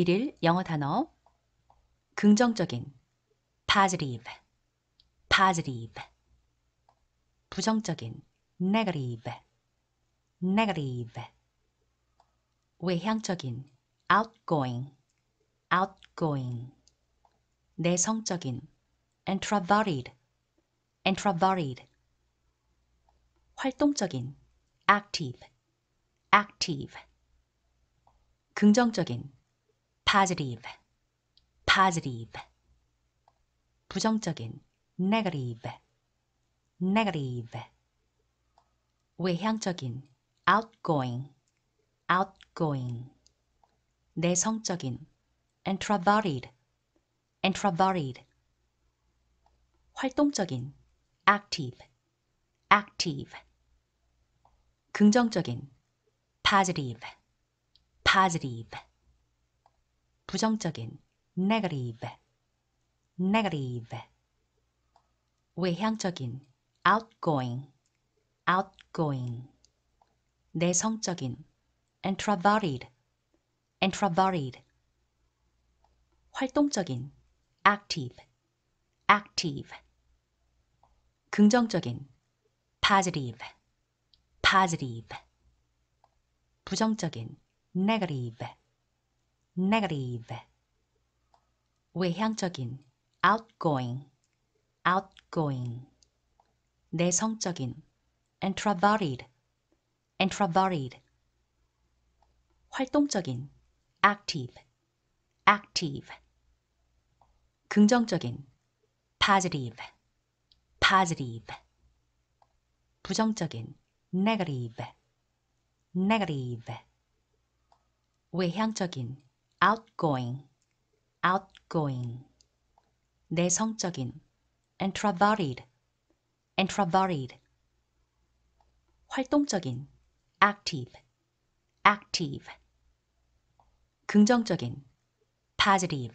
1일 영어 단어 긍정적인 positive positive 부정적인 negative negative 외향적인 outgoing outgoing 내성적인 introverted introverted 활동적인 active active 긍정적인 positive, positive. 부정적인 negative, negative. 외향적인 outgoing, outgoing. 내성적인 introverted, introverted. 활동적인 active, active. 긍정적인 positive, positive. 부정적인 negative, negative. 외향적인 outgoing, outgoing. 내성적인 introverted, introverted. 활동적인 active, active. 긍정적인 positive, positive. 부정적인 negative, negative 외향적인 outgoing outgoing 내성적인 introverted introverted 활동적인 active active 긍정적인 positive positive 부정적인 negative negative 외향적인 outgoing, outgoing. 내성적인, introverted, introverted. 활동적인, active, active. 긍정적인, positive,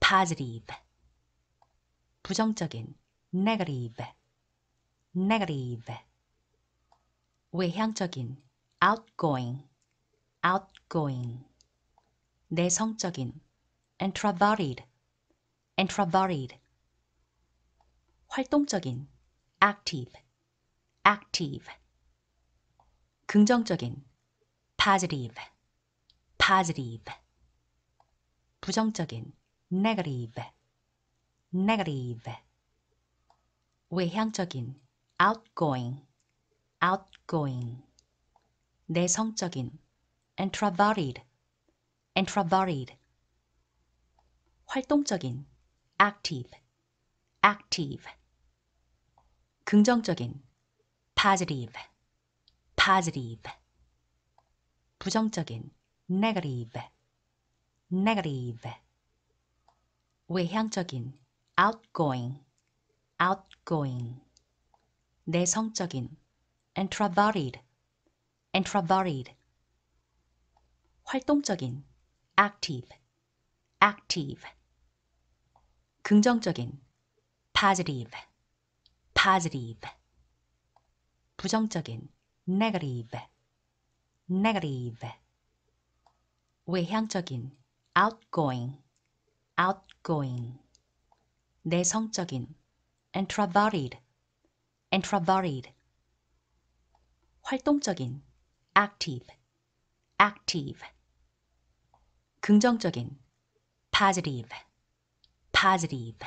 positive. 부정적인, negative, negative. 외향적인, outgoing, outgoing. 내성적인 introverted, introverted 활동적인 active, active 긍정적인 positive, positive 부정적인 negative, negative 외향적인 outgoing, outgoing 내성적인 introverted Introverted, 활동적인 active active 긍정적인 positive positive 부정적인 negative negative 외향적인 outgoing outgoing 내성적인 introverted introverted 활동적인 active, active. 긍정적인 positive, positive. 부정적인 negative, negative. 외향적인 outgoing, outgoing. 내성적인 introverted, introverted. 활동적인 active, active. 긍정적인 positive, positive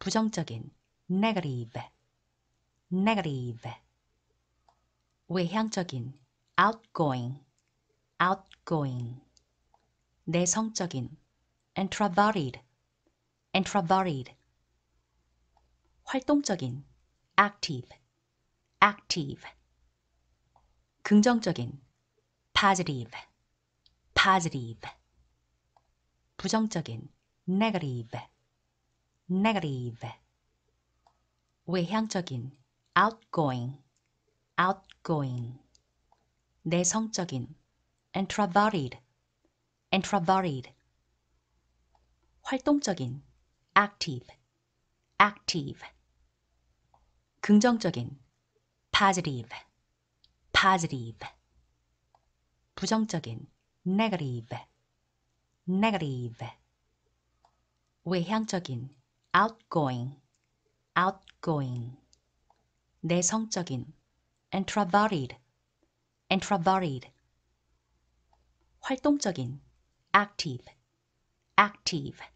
부정적인 negative, negative 외향적인 outgoing, outgoing 내성적인 introverted, introverted 활동적인 active, active 긍정적인 positive positive 부정적인 negative negative 외향적인 outgoing outgoing 내성적인 introverted introverted 활동적인 active active 긍정적인 positive positive 부정적인 negative, negative. 외향적인, outgoing, outgoing. 내성적인, introverted, introverted. 활동적인, active, active.